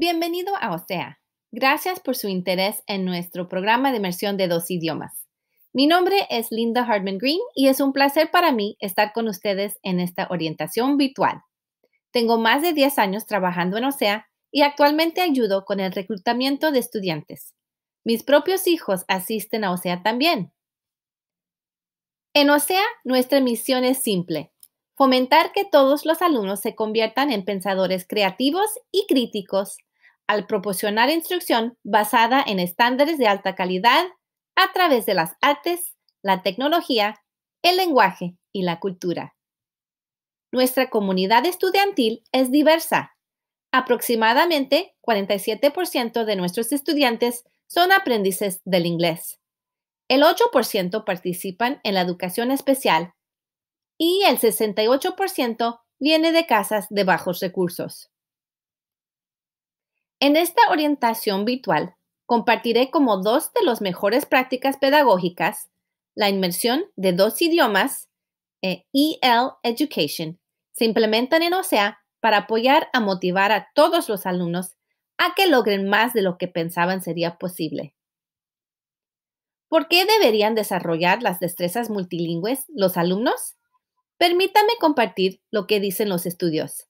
Bienvenido a OCEA. Gracias por su interés en nuestro programa de inmersión de dos idiomas. Mi nombre es Linda hartman Green y es un placer para mí estar con ustedes en esta orientación virtual. Tengo más de 10 años trabajando en OSEA y actualmente ayudo con el reclutamiento de estudiantes. Mis propios hijos asisten a OCEA también. En OCEA, nuestra misión es simple, fomentar que todos los alumnos se conviertan en pensadores creativos y críticos al proporcionar instrucción basada en estándares de alta calidad a través de las artes, la tecnología, el lenguaje y la cultura. Nuestra comunidad estudiantil es diversa. Aproximadamente 47% de nuestros estudiantes son aprendices del inglés. El 8% participan en la educación especial y el 68% viene de casas de bajos recursos. En esta orientación virtual, compartiré como dos de las mejores prácticas pedagógicas la inmersión de dos idiomas, eh, e EL Education, se implementan en OCEA para apoyar a motivar a todos los alumnos a que logren más de lo que pensaban sería posible. ¿Por qué deberían desarrollar las destrezas multilingües los alumnos? Permítame compartir lo que dicen los estudios.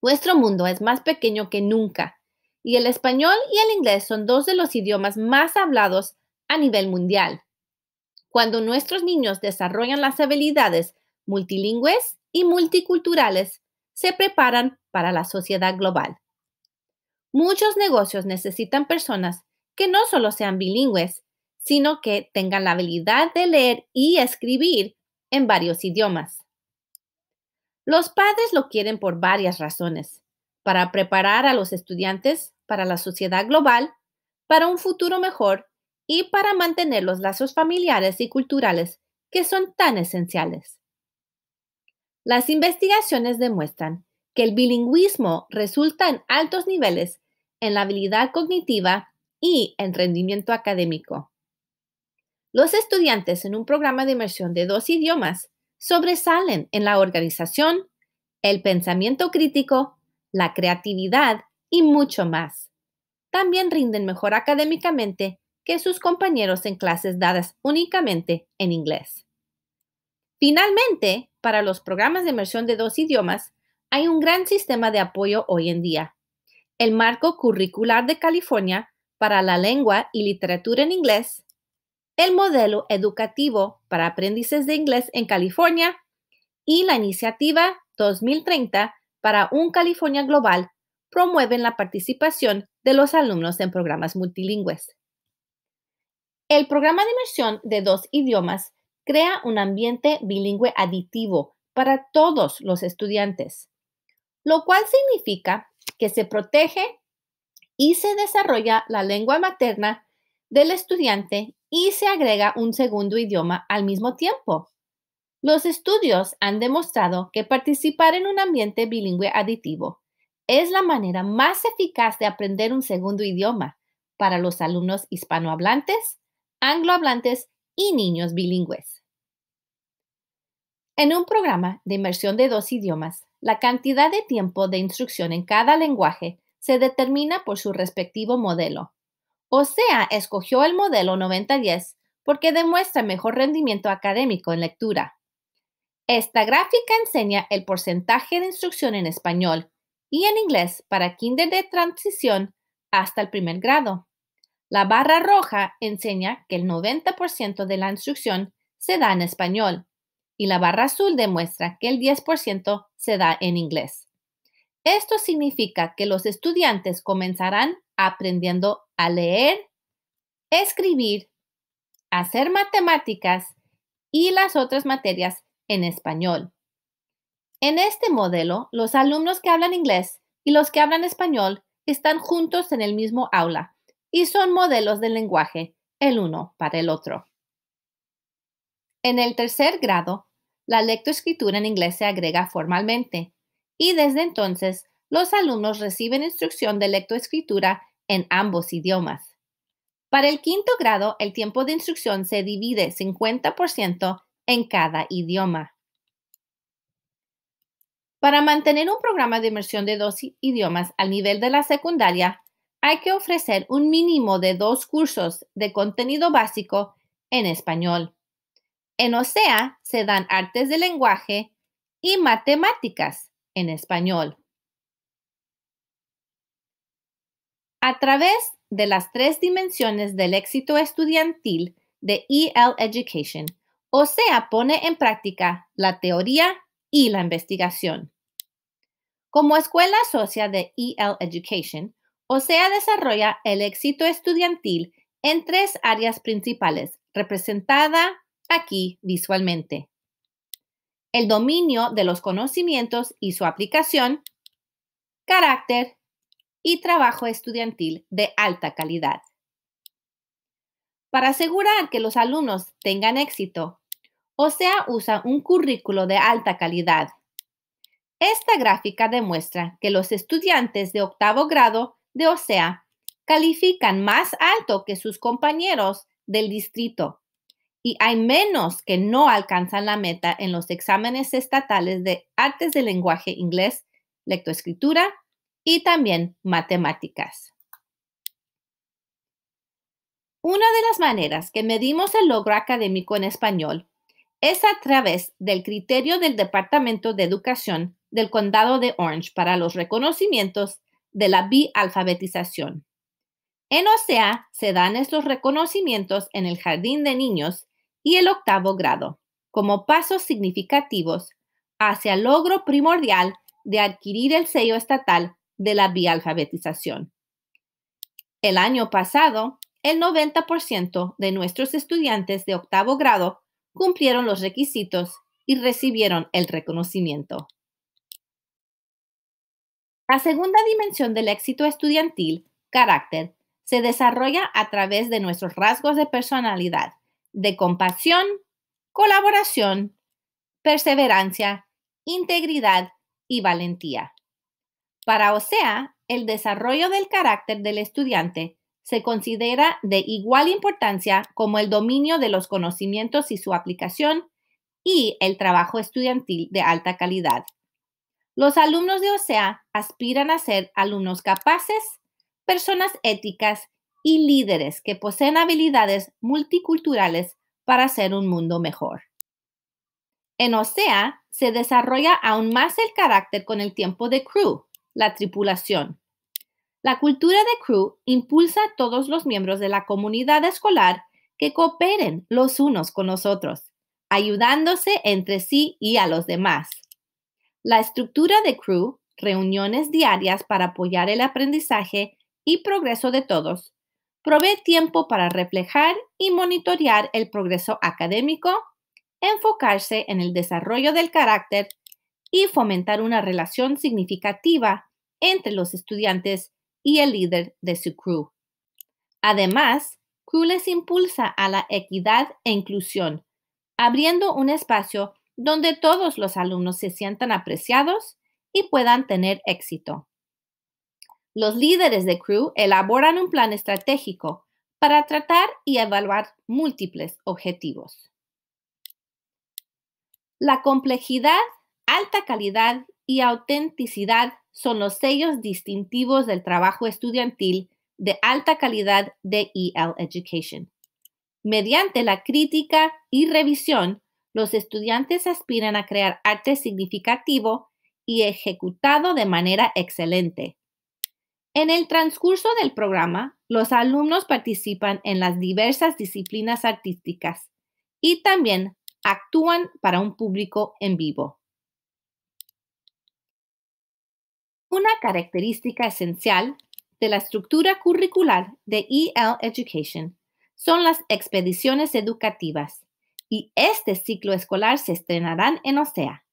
Nuestro mundo es más pequeño que nunca y el español y el inglés son dos de los idiomas más hablados a nivel mundial. Cuando nuestros niños desarrollan las habilidades multilingües y multiculturales, se preparan para la sociedad global. Muchos negocios necesitan personas que no solo sean bilingües, sino que tengan la habilidad de leer y escribir en varios idiomas. Los padres lo quieren por varias razones, para preparar a los estudiantes para la sociedad global, para un futuro mejor y para mantener los lazos familiares y culturales que son tan esenciales. Las investigaciones demuestran que el bilingüismo resulta en altos niveles en la habilidad cognitiva y en rendimiento académico. Los estudiantes en un programa de inmersión de dos idiomas sobresalen en la organización, el pensamiento crítico, la creatividad y mucho más. También rinden mejor académicamente que sus compañeros en clases dadas únicamente en inglés. Finalmente, para los programas de inmersión de dos idiomas, hay un gran sistema de apoyo hoy en día. El marco curricular de California para la lengua y literatura en inglés el modelo educativo para aprendices de inglés en California y la iniciativa 2030 para un California Global promueven la participación de los alumnos en programas multilingües. El programa de inmersión de dos idiomas crea un ambiente bilingüe aditivo para todos los estudiantes, lo cual significa que se protege y se desarrolla la lengua materna del estudiante y se agrega un segundo idioma al mismo tiempo. Los estudios han demostrado que participar en un ambiente bilingüe aditivo es la manera más eficaz de aprender un segundo idioma para los alumnos hispanohablantes, anglohablantes y niños bilingües. En un programa de inmersión de dos idiomas, la cantidad de tiempo de instrucción en cada lenguaje se determina por su respectivo modelo, o sea, escogió el modelo 90 porque demuestra mejor rendimiento académico en lectura. Esta gráfica enseña el porcentaje de instrucción en español y en inglés para kinder de transición hasta el primer grado. La barra roja enseña que el 90% de la instrucción se da en español y la barra azul demuestra que el 10% se da en inglés. Esto significa que los estudiantes comenzarán aprendiendo a leer, escribir, hacer matemáticas y las otras materias en español. En este modelo, los alumnos que hablan inglés y los que hablan español están juntos en el mismo aula y son modelos del lenguaje el uno para el otro. En el tercer grado, la lectoescritura en inglés se agrega formalmente y desde entonces los alumnos reciben instrucción de lectoescritura en ambos idiomas. Para el quinto grado, el tiempo de instrucción se divide 50% en cada idioma. Para mantener un programa de inmersión de dos idiomas al nivel de la secundaria, hay que ofrecer un mínimo de dos cursos de contenido básico en español. En OSEA se dan artes de lenguaje y matemáticas en español. A través de las tres dimensiones del éxito estudiantil de EL Education, o sea, pone en práctica la teoría y la investigación. Como escuela socia de EL Education, OSEA desarrolla el éxito estudiantil en tres áreas principales, representada aquí visualmente. El dominio de los conocimientos y su aplicación, carácter y trabajo estudiantil de alta calidad. Para asegurar que los alumnos tengan éxito, OSEA usa un currículo de alta calidad. Esta gráfica demuestra que los estudiantes de octavo grado de OSEA califican más alto que sus compañeros del distrito y hay menos que no alcanzan la meta en los exámenes estatales de artes del lenguaje inglés, lectoescritura y también matemáticas. Una de las maneras que medimos el logro académico en español es a través del criterio del Departamento de Educación del Condado de Orange para los reconocimientos de la bialfabetización. En OSEA se dan estos reconocimientos en el jardín de niños y el octavo grado, como pasos significativos hacia el logro primordial de adquirir el sello estatal de la bialfabetización. El año pasado, el 90% de nuestros estudiantes de octavo grado cumplieron los requisitos y recibieron el reconocimiento. La segunda dimensión del éxito estudiantil, carácter, se desarrolla a través de nuestros rasgos de personalidad, de compasión, colaboración, perseverancia, integridad y valentía. Para Osea, el desarrollo del carácter del estudiante se considera de igual importancia como el dominio de los conocimientos y su aplicación y el trabajo estudiantil de alta calidad. Los alumnos de OSEA aspiran a ser alumnos capaces, personas éticas y líderes que poseen habilidades multiculturales para hacer un mundo mejor. En OSEA se desarrolla aún más el carácter con el tiempo de Crew, la tripulación. La cultura de crew impulsa a todos los miembros de la comunidad escolar que cooperen los unos con los otros, ayudándose entre sí y a los demás. La estructura de crew, reuniones diarias para apoyar el aprendizaje y progreso de todos, provee tiempo para reflejar y monitorear el progreso académico, enfocarse en el desarrollo del carácter y fomentar una relación significativa entre los estudiantes y el líder de su crew. Además, Crew les impulsa a la equidad e inclusión, abriendo un espacio donde todos los alumnos se sientan apreciados y puedan tener éxito. Los líderes de Crew elaboran un plan estratégico para tratar y evaluar múltiples objetivos. La complejidad, alta calidad y autenticidad son los sellos distintivos del trabajo estudiantil de alta calidad de EL Education. Mediante la crítica y revisión, los estudiantes aspiran a crear arte significativo y ejecutado de manera excelente. En el transcurso del programa, los alumnos participan en las diversas disciplinas artísticas y también actúan para un público en vivo. Una característica esencial de la estructura curricular de EL Education son las expediciones educativas y este ciclo escolar se estrenarán en OSEA.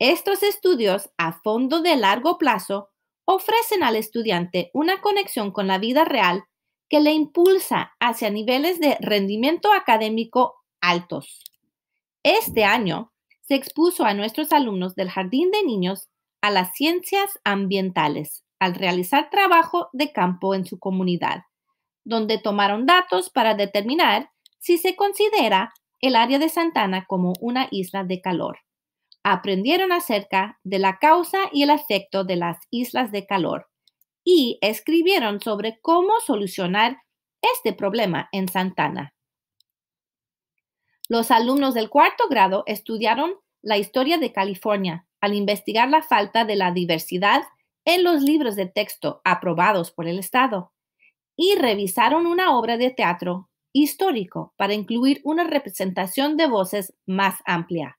Estos estudios a fondo de largo plazo ofrecen al estudiante una conexión con la vida real que le impulsa hacia niveles de rendimiento académico altos. Este año se expuso a nuestros alumnos del Jardín de Niños a las ciencias ambientales al realizar trabajo de campo en su comunidad, donde tomaron datos para determinar si se considera el área de Santana como una isla de calor. Aprendieron acerca de la causa y el efecto de las islas de calor y escribieron sobre cómo solucionar este problema en Santana. Los alumnos del cuarto grado estudiaron la historia de California al investigar la falta de la diversidad en los libros de texto aprobados por el Estado y revisaron una obra de teatro histórico para incluir una representación de voces más amplia.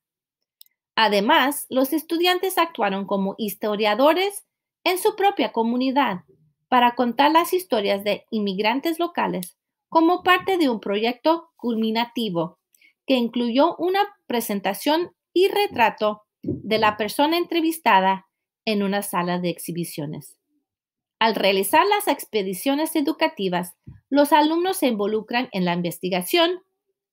Además, los estudiantes actuaron como historiadores en su propia comunidad para contar las historias de inmigrantes locales como parte de un proyecto culminativo que incluyó una presentación y retrato de la persona entrevistada en una sala de exhibiciones. Al realizar las expediciones educativas, los alumnos se involucran en la investigación,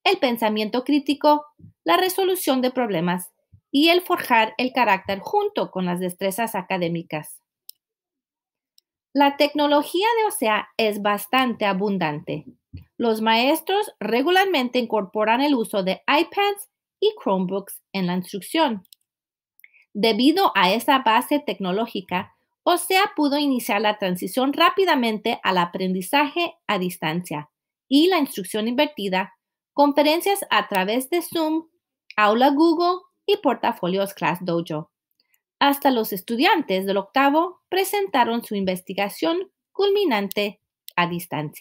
el pensamiento crítico, la resolución de problemas y el forjar el carácter junto con las destrezas académicas. La tecnología de OSEA es bastante abundante. Los maestros regularmente incorporan el uso de iPads y Chromebooks en la instrucción. Debido a esa base tecnológica, OSEA pudo iniciar la transición rápidamente al aprendizaje a distancia y la instrucción invertida, conferencias a través de Zoom, Aula Google y portafolios Class Dojo. Hasta los estudiantes del octavo presentaron su investigación culminante a distancia.